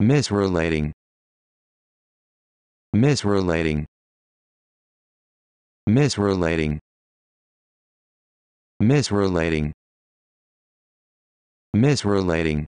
misrelating misrelating misrelating misrelating misrelating